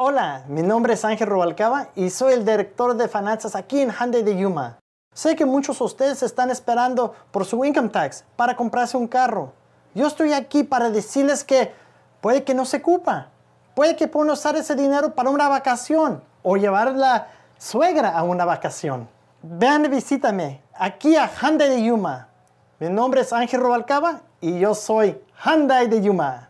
Hola, mi nombre es Ángel Rubalcaba y soy el director de finanzas aquí en Hyundai de Yuma. Sé que muchos de ustedes están esperando por su income tax para comprarse un carro. Yo estoy aquí para decirles que puede que no se ocupa, puede que puedan usar ese dinero para una vacación o llevar la suegra a una vacación. Vean y visítame aquí a Hyundai de Yuma. Mi nombre es Ángel Rubalcaba y yo soy Hyundai de Yuma.